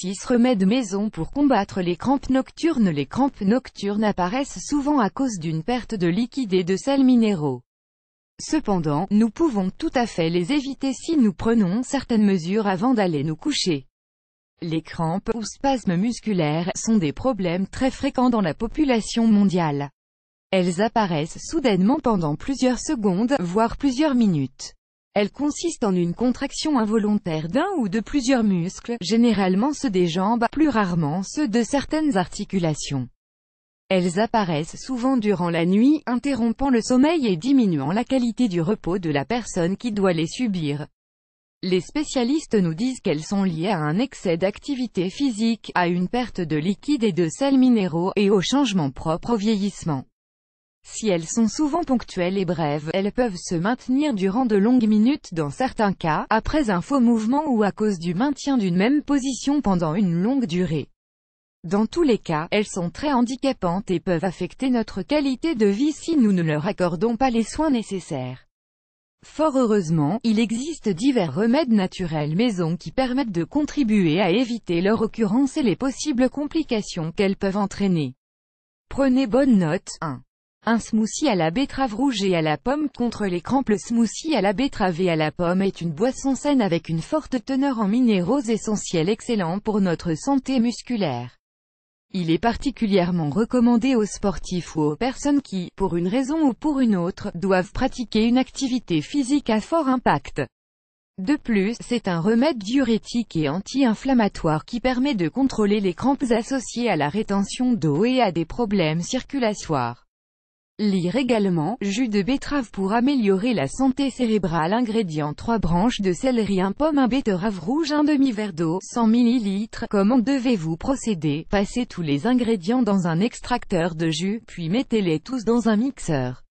6 remèdes maison pour combattre les crampes nocturnes Les crampes nocturnes apparaissent souvent à cause d'une perte de liquide et de sels minéraux. Cependant, nous pouvons tout à fait les éviter si nous prenons certaines mesures avant d'aller nous coucher. Les crampes, ou spasmes musculaires, sont des problèmes très fréquents dans la population mondiale. Elles apparaissent soudainement pendant plusieurs secondes, voire plusieurs minutes. Elles consiste en une contraction involontaire d'un ou de plusieurs muscles, généralement ceux des jambes, plus rarement ceux de certaines articulations. Elles apparaissent souvent durant la nuit, interrompant le sommeil et diminuant la qualité du repos de la personne qui doit les subir. Les spécialistes nous disent qu'elles sont liées à un excès d'activité physique, à une perte de liquide et de sels minéraux, et aux changements propres au vieillissement. Si elles sont souvent ponctuelles et brèves, elles peuvent se maintenir durant de longues minutes dans certains cas, après un faux mouvement ou à cause du maintien d'une même position pendant une longue durée. Dans tous les cas, elles sont très handicapantes et peuvent affecter notre qualité de vie si nous ne leur accordons pas les soins nécessaires. Fort heureusement, il existe divers remèdes naturels maison qui permettent de contribuer à éviter leur occurrence et les possibles complications qu'elles peuvent entraîner. Prenez bonne note 1. Un smoothie à la betterave rouge et à la pomme contre les crampes Le smoothie à la betterave et à la pomme est une boisson saine avec une forte teneur en minéraux essentiels excellents pour notre santé musculaire. Il est particulièrement recommandé aux sportifs ou aux personnes qui, pour une raison ou pour une autre, doivent pratiquer une activité physique à fort impact. De plus, c'est un remède diurétique et anti-inflammatoire qui permet de contrôler les crampes associées à la rétention d'eau et à des problèmes circulatoires. Lire également, jus de betterave pour améliorer la santé cérébrale Ingrédients 3 branches de céleri 1 pomme 1 betterave rouge 1 demi-verre d'eau, 100 ml Comment devez-vous procéder Passez tous les ingrédients dans un extracteur de jus, puis mettez-les tous dans un mixeur.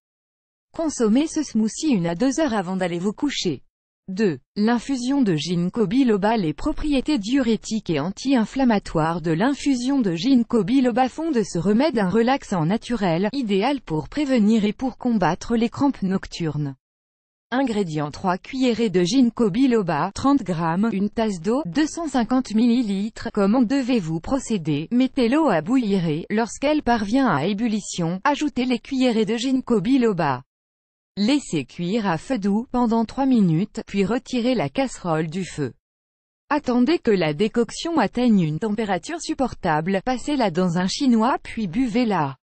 Consommez ce smoothie une à deux heures avant d'aller vous coucher. 2. L'infusion de ginkgo biloba Les propriétés diurétiques et anti-inflammatoires de l'infusion de ginkgo biloba font de ce remède un relaxant naturel, idéal pour prévenir et pour combattre les crampes nocturnes. Ingrédients 3 cuillerées de ginkgo biloba, 30 g, une tasse d'eau, 250 ml. Comment devez-vous procéder Mettez l'eau à bouillir lorsqu'elle parvient à ébullition, ajoutez les cuillerées de ginkgo biloba. Laissez cuire à feu doux pendant 3 minutes, puis retirez la casserole du feu. Attendez que la décoction atteigne une température supportable, passez-la dans un chinois puis buvez-la.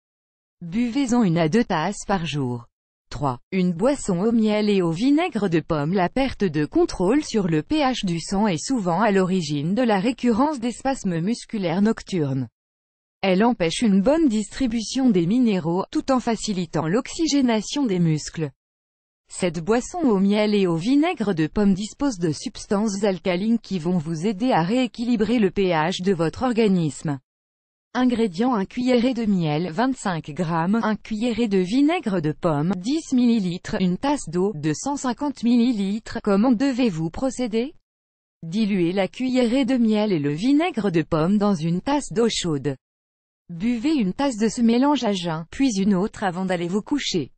Buvez-en une à deux tasses par jour. 3. Une boisson au miel et au vinaigre de pomme La perte de contrôle sur le pH du sang est souvent à l'origine de la récurrence des spasmes musculaires nocturnes. Elle empêche une bonne distribution des minéraux, tout en facilitant l'oxygénation des muscles. Cette boisson au miel et au vinaigre de pomme dispose de substances alcalines qui vont vous aider à rééquilibrer le pH de votre organisme. Ingrédients 1 cuillerée de miel 25 g, 1 cuillerée de vinaigre de pomme 10 ml, une tasse d'eau 250 ml. Comment devez-vous procéder Diluez la cuillerée de miel et le vinaigre de pomme dans une tasse d'eau chaude. Buvez une tasse de ce mélange à jeun, puis une autre avant d'aller vous coucher.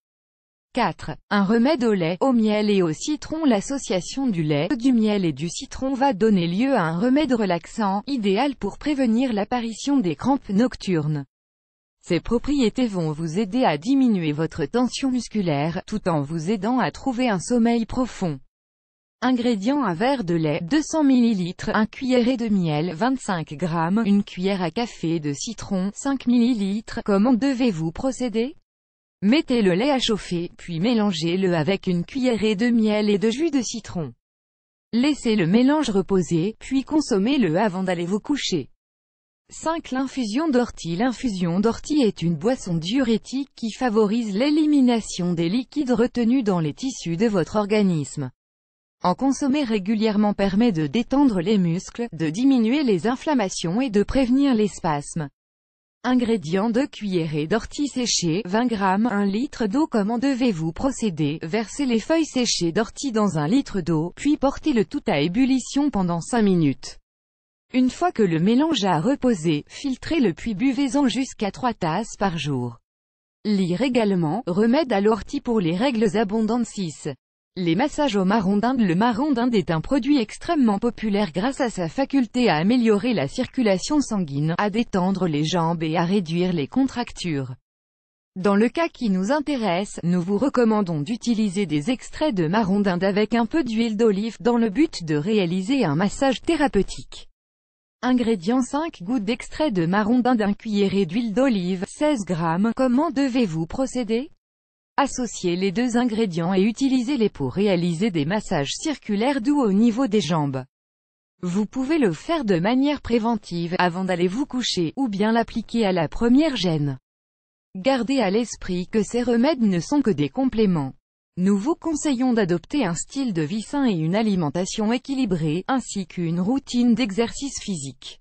4. Un remède au lait, au miel et au citron L'association du lait, du miel et du citron va donner lieu à un remède relaxant, idéal pour prévenir l'apparition des crampes nocturnes. Ces propriétés vont vous aider à diminuer votre tension musculaire, tout en vous aidant à trouver un sommeil profond. Ingrédients à verre de lait, 200 ml, un cuillerée de miel, 25 g, une cuillère à café de citron, 5 ml. Comment devez-vous procéder Mettez le lait à chauffer, puis mélangez-le avec une cuillerée de miel et de jus de citron. Laissez le mélange reposer, puis consommez-le avant d'aller vous coucher. 5. L'infusion d'ortie L'infusion d'ortie est une boisson diurétique qui favorise l'élimination des liquides retenus dans les tissus de votre organisme. En consommer régulièrement permet de détendre les muscles, de diminuer les inflammations et de prévenir les spasmes. Ingrédients 2 cuillerées d'ortie séchée, 20 g, 1 litre d'eau Comment devez-vous procéder Versez les feuilles séchées d'ortie dans un litre d'eau, puis portez le tout à ébullition pendant 5 minutes. Une fois que le mélange a reposé, filtrez-le puis buvez-en jusqu'à 3 tasses par jour. Lire également, remède à l'ortie pour les règles abondantes 6. Les massages au marron d'Inde Le marron d'Inde est un produit extrêmement populaire grâce à sa faculté à améliorer la circulation sanguine, à détendre les jambes et à réduire les contractures. Dans le cas qui nous intéresse, nous vous recommandons d'utiliser des extraits de marron d'Inde avec un peu d'huile d'olive dans le but de réaliser un massage thérapeutique. Ingrédients 5 gouttes d'extrait de marron d'Inde 1 cuillerée d'huile d'olive, 16 g. Comment devez-vous procéder Associez les deux ingrédients et utilisez-les pour réaliser des massages circulaires doux au niveau des jambes. Vous pouvez le faire de manière préventive, avant d'aller vous coucher, ou bien l'appliquer à la première gêne. Gardez à l'esprit que ces remèdes ne sont que des compléments. Nous vous conseillons d'adopter un style de vie sain et une alimentation équilibrée, ainsi qu'une routine d'exercice physique.